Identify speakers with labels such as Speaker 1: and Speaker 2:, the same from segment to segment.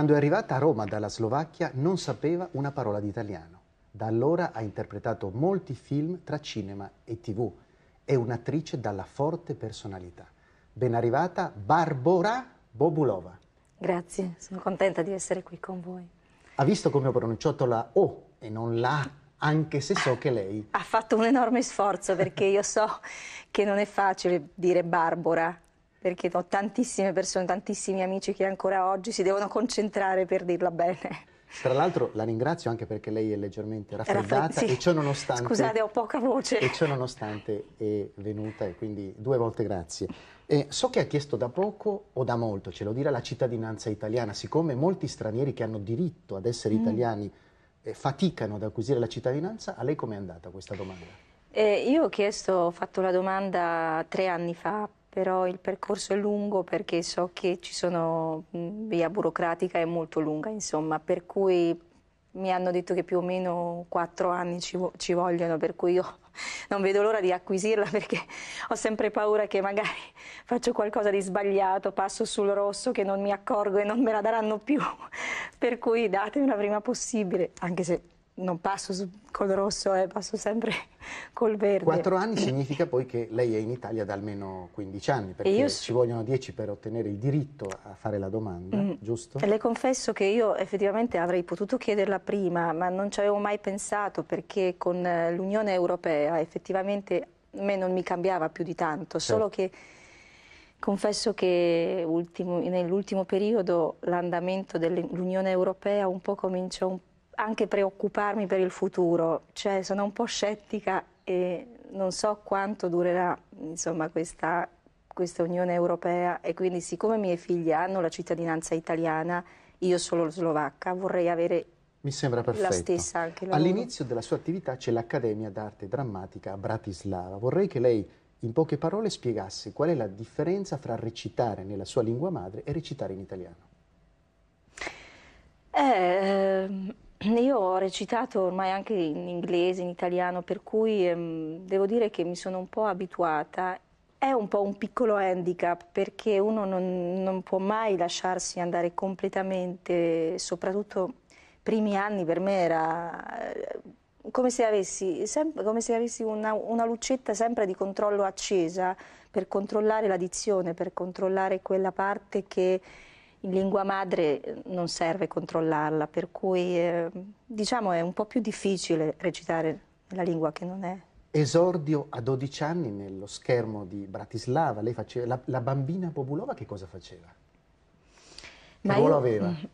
Speaker 1: Quando è arrivata a Roma dalla Slovacchia non sapeva una parola di italiano. Da allora ha interpretato molti film tra cinema e tv. È un'attrice dalla forte personalità. Ben arrivata Barbora Bobulova.
Speaker 2: Grazie, sono contenta di essere qui con voi.
Speaker 1: Ha visto come ho pronunciato la O e non la A, anche se so che lei... Ha
Speaker 2: fatto un enorme sforzo perché io so che non è facile dire Barbora perché ho tantissime persone, tantissimi amici che ancora oggi si devono concentrare per dirla bene.
Speaker 1: Tra l'altro la ringrazio anche perché lei è leggermente raffreddata Raffred, sì. e ciò nonostante... Scusate,
Speaker 2: ho poca voce. E
Speaker 1: ciò nonostante è venuta e quindi due volte grazie. E so che ha chiesto da poco o da molto, ce lo dirà la cittadinanza italiana, siccome molti stranieri che hanno diritto ad essere mm. italiani eh, faticano ad acquisire la cittadinanza, a lei com'è andata questa domanda?
Speaker 2: Eh, io ho chiesto, ho fatto la domanda tre anni fa però il percorso è lungo perché so che ci sono mm, via burocratica è molto lunga, insomma, per cui mi hanno detto che più o meno quattro anni ci, ci vogliono, per cui io non vedo l'ora di acquisirla perché ho sempre paura che magari faccio qualcosa di sbagliato, passo sul rosso che non mi accorgo e non me la daranno più. Per cui datemi la prima possibile, anche se non passo col rosso, eh, passo sempre col verde. Quattro anni significa
Speaker 1: poi che lei è in Italia da almeno 15 anni, perché io... ci vogliono 10 per ottenere il diritto a fare la domanda, mm. giusto? Le
Speaker 2: confesso che io effettivamente avrei potuto chiederla prima, ma non ci avevo mai pensato perché con eh, l'Unione Europea effettivamente a me non mi cambiava più di tanto, certo. solo che... Confesso che nell'ultimo periodo l'andamento dell'Unione Europea un po' comincia un po' anche preoccuparmi per il futuro, cioè sono un po' scettica e non so quanto durerà insomma, questa, questa Unione Europea e quindi siccome i miei figli hanno la cittadinanza italiana, io sono slovacca, vorrei avere
Speaker 1: mi sembra perfetto. All'inizio della sua attività c'è l'Accademia d'Arte Drammatica a Bratislava. Vorrei che lei in poche parole spiegasse qual è la differenza fra recitare nella sua lingua madre e recitare in italiano.
Speaker 2: Eh, ehm, io ho recitato ormai anche in inglese, in italiano, per cui ehm, devo dire che mi sono un po' abituata. È un po' un piccolo handicap perché uno non, non può mai lasciarsi andare completamente, soprattutto primi anni per me era eh, come se avessi, sempre, come se avessi una, una lucetta sempre di controllo accesa per controllare l'addizione, per controllare quella parte che in lingua madre eh, non serve controllarla, per cui eh, diciamo è un po' più difficile recitare nella lingua che non è.
Speaker 1: Esordio a 12 anni nello schermo di Bratislava, lei faceva, la, la, bambina Bobulova che cosa faceva? Che
Speaker 2: ma ruolo io, aveva?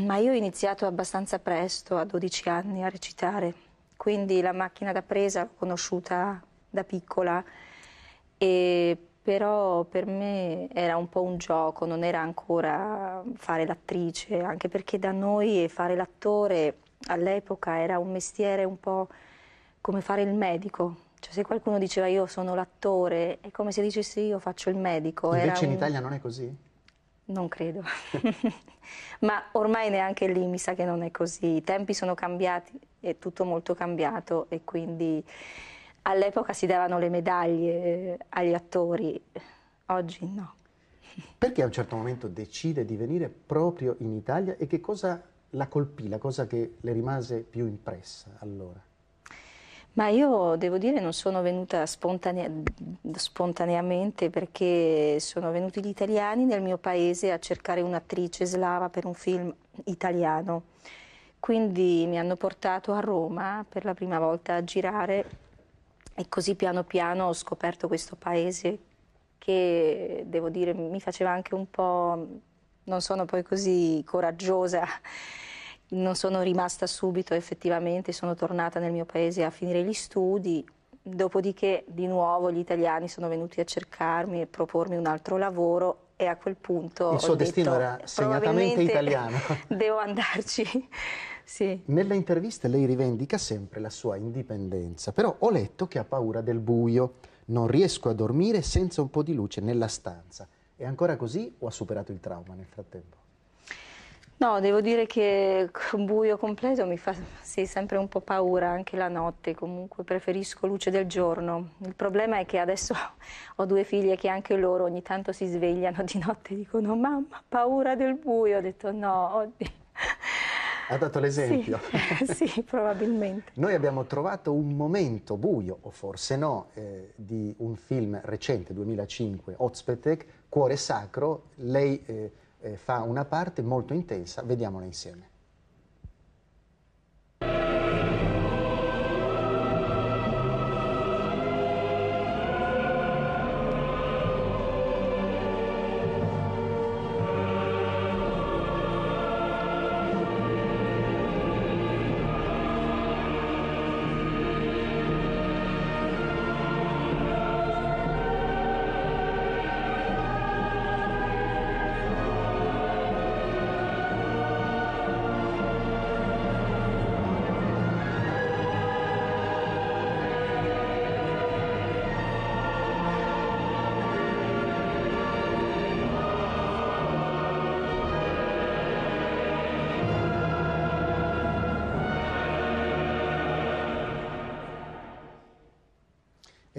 Speaker 2: Ma io ho iniziato abbastanza presto, a 12 anni, a recitare, quindi la macchina da presa l'ho conosciuta da piccola e però per me era un po' un gioco, non era ancora fare l'attrice, anche perché da noi fare l'attore all'epoca era un mestiere un po' come fare il medico. Cioè, se qualcuno diceva io sono l'attore, è come se dicessi io faccio il medico. Invece un... in Italia non è così? Non credo, ma ormai neanche lì mi sa che non è così. I tempi sono cambiati, è tutto molto cambiato e quindi all'epoca si davano le medaglie eh, agli attori, oggi no.
Speaker 1: Perché a un certo momento decide di venire proprio in Italia e che cosa la colpì, la cosa che le rimase più impressa allora?
Speaker 2: Ma io devo dire non sono venuta spontanea, spontaneamente perché sono venuti gli italiani nel mio paese a cercare un'attrice slava per un film italiano. Quindi mi hanno portato a Roma per la prima volta a girare e così piano piano ho scoperto questo paese che, devo dire, mi faceva anche un po'... Non sono poi così coraggiosa, non sono rimasta subito effettivamente, sono tornata nel mio paese a finire gli studi, dopodiché di nuovo gli italiani sono venuti a cercarmi e propormi un altro lavoro e a quel punto... Il suo destino detto, era segnatamente italiano. Devo andarci. Sì.
Speaker 1: Nelle interviste lei rivendica sempre la sua indipendenza, però ho letto che ha paura del buio, non riesco a dormire senza un po' di luce nella stanza. È ancora così o ha superato il trauma nel frattempo?
Speaker 2: No, devo dire che un buio completo mi fa sì, sempre un po' paura anche la notte, comunque preferisco luce del giorno. Il problema è che adesso ho due figlie che anche loro ogni tanto si svegliano di notte e dicono mamma, paura del buio. Ho detto no, oddio.
Speaker 1: Ha dato l'esempio?
Speaker 2: Sì, eh, sì, probabilmente.
Speaker 1: Noi abbiamo trovato un momento buio, o forse no, eh, di un film recente, 2005, Ozpetek, Cuore Sacro. Lei eh, eh, fa una parte molto intensa, vediamola insieme.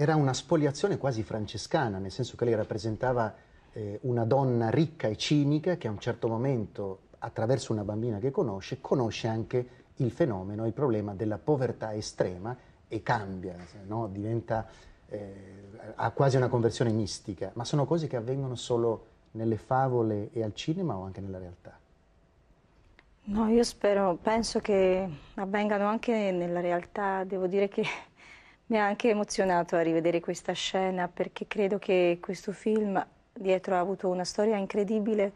Speaker 1: era una spoliazione quasi francescana, nel senso che lei rappresentava eh, una donna ricca e cinica che a un certo momento, attraverso una bambina che conosce, conosce anche il fenomeno, il problema della povertà estrema e cambia, no? diventa, eh, ha quasi una conversione mistica, ma sono cose che avvengono solo nelle favole e al cinema o anche nella realtà?
Speaker 2: No, io spero, penso che avvengano anche nella realtà, devo dire che mi ha anche emozionato a rivedere questa scena perché credo che questo film dietro ha avuto una storia incredibile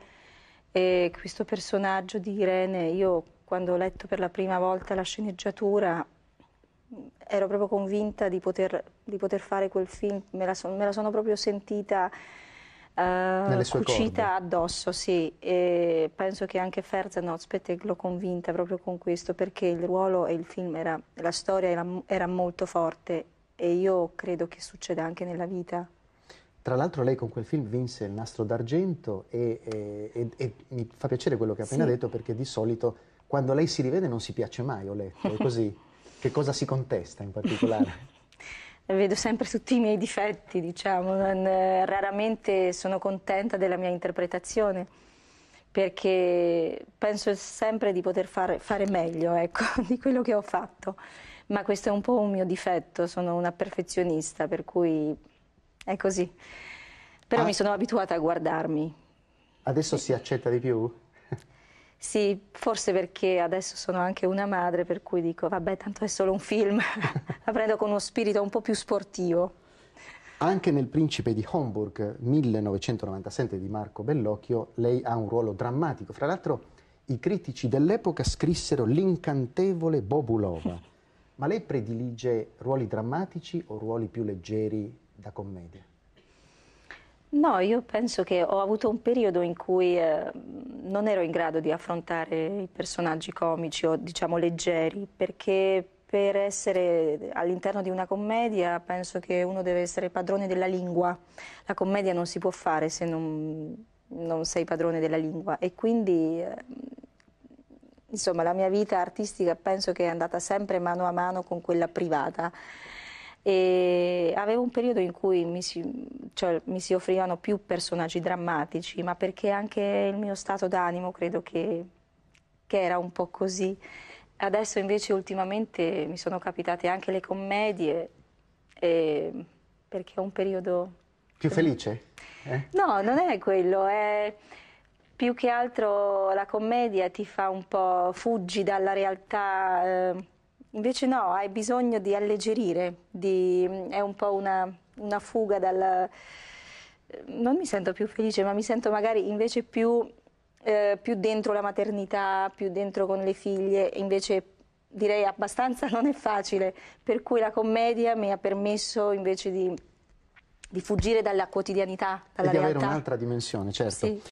Speaker 2: e questo personaggio di Irene, io quando ho letto per la prima volta la sceneggiatura ero proprio convinta di poter, di poter fare quel film, me la, son, me la sono proprio sentita eh, cucita corde. addosso, sì. E penso che anche Ferzanozpet l'ho convinta proprio con questo, perché il ruolo e il film, era, la storia era, era molto forte e io credo che succeda anche nella vita.
Speaker 1: Tra l'altro lei con quel film vinse il nastro d'argento e, e, e, e mi fa piacere quello che ha appena sì. detto perché di solito quando lei si rivede non si piace mai, ho letto, è così. che cosa si contesta in particolare?
Speaker 2: vedo sempre tutti i miei difetti, diciamo, non, eh, raramente sono contenta della mia interpretazione perché penso sempre di poter fare, fare meglio ecco, di quello che ho fatto, ma questo è un po' un mio difetto, sono una perfezionista, per cui è così. Però ah. mi sono abituata a guardarmi.
Speaker 1: Adesso si accetta di più?
Speaker 2: Sì, forse perché adesso sono anche una madre, per cui dico, vabbè, tanto è solo un film, la prendo con uno spirito un po' più sportivo.
Speaker 1: Anche nel Principe di Homburg, 1997 di Marco Bellocchio, lei ha un ruolo drammatico. Fra l'altro, i critici dell'epoca scrissero l'incantevole Bobulova. Ma lei predilige ruoli drammatici o ruoli più leggeri da commedia?
Speaker 2: No, io penso che ho avuto un periodo in cui eh, non ero in grado di affrontare i personaggi comici o diciamo leggeri, perché per essere all'interno di una commedia penso che uno deve essere padrone della lingua. La commedia non si può fare se non, non sei padrone della lingua e quindi eh, insomma la mia vita artistica penso che è andata sempre mano a mano con quella privata e avevo un periodo in cui mi si, cioè, mi si offrivano più personaggi drammatici, ma perché anche il mio stato d'animo credo che, che era un po' così. Adesso invece ultimamente mi sono capitate anche le commedie, eh, perché è un periodo...
Speaker 1: Più felice? Eh?
Speaker 2: No, non è quello, è più che altro la commedia ti fa un po' fuggi dalla realtà... Eh, Invece no, hai bisogno di alleggerire, di, è un po' una, una fuga dal... Non mi sento più felice, ma mi sento magari invece più, eh, più dentro la maternità, più dentro con le figlie, invece direi abbastanza non è facile, per cui la commedia mi ha permesso invece di, di fuggire dalla quotidianità, dalla e di realtà. avere
Speaker 1: un'altra dimensione, certo. Sì.